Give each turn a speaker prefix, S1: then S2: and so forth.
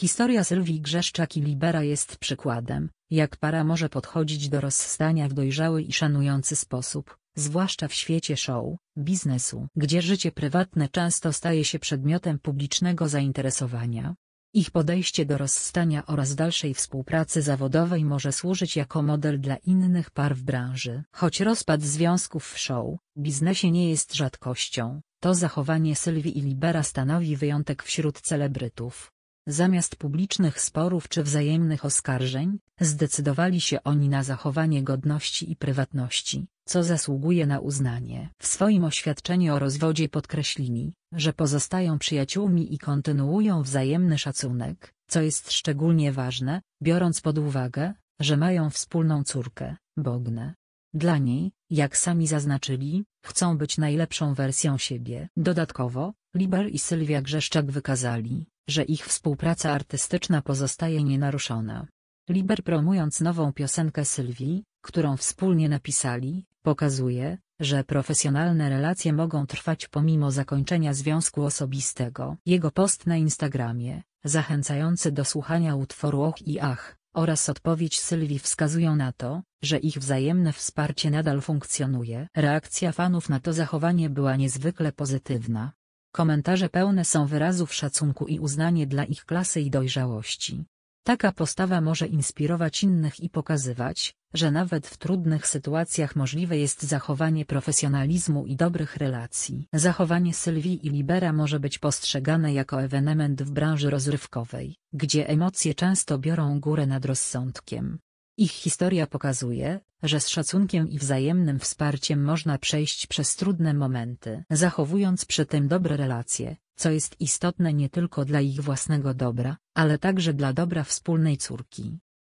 S1: Historia Sylwii Grzeszczak i Libera jest przykładem, jak para może podchodzić do rozstania w dojrzały i szanujący sposób, zwłaszcza w świecie show, biznesu, gdzie życie prywatne często staje się przedmiotem publicznego zainteresowania. Ich podejście do rozstania oraz dalszej współpracy zawodowej może służyć jako model dla innych par w branży. Choć rozpad związków w show, biznesie nie jest rzadkością, to zachowanie Sylwii i Libera stanowi wyjątek wśród celebrytów. Zamiast publicznych sporów czy wzajemnych oskarżeń, zdecydowali się oni na zachowanie godności i prywatności, co zasługuje na uznanie. W swoim oświadczeniu o rozwodzie podkreślili, że pozostają przyjaciółmi i kontynuują wzajemny szacunek, co jest szczególnie ważne, biorąc pod uwagę, że mają wspólną córkę, Bognę. Dla niej, jak sami zaznaczyli, chcą być najlepszą wersją siebie. Dodatkowo, Liber i Sylwia Grzeszczak wykazali, że ich współpraca artystyczna pozostaje nienaruszona. Liber promując nową piosenkę Sylwii, którą wspólnie napisali, pokazuje, że profesjonalne relacje mogą trwać pomimo zakończenia związku osobistego. Jego post na Instagramie, zachęcający do słuchania utworu Och i Ach, oraz odpowiedź Sylwii wskazują na to, że ich wzajemne wsparcie nadal funkcjonuje. Reakcja fanów na to zachowanie była niezwykle pozytywna. Komentarze pełne są wyrazów szacunku i uznanie dla ich klasy i dojrzałości. Taka postawa może inspirować innych i pokazywać, że nawet w trudnych sytuacjach możliwe jest zachowanie profesjonalizmu i dobrych relacji. Zachowanie Sylwii i Libera może być postrzegane jako ewenement w branży rozrywkowej, gdzie emocje często biorą górę nad rozsądkiem. Ich historia pokazuje, że z szacunkiem i wzajemnym wsparciem można przejść przez trudne momenty, zachowując przy tym dobre relacje, co jest istotne nie tylko dla ich własnego dobra, ale także dla dobra wspólnej córki.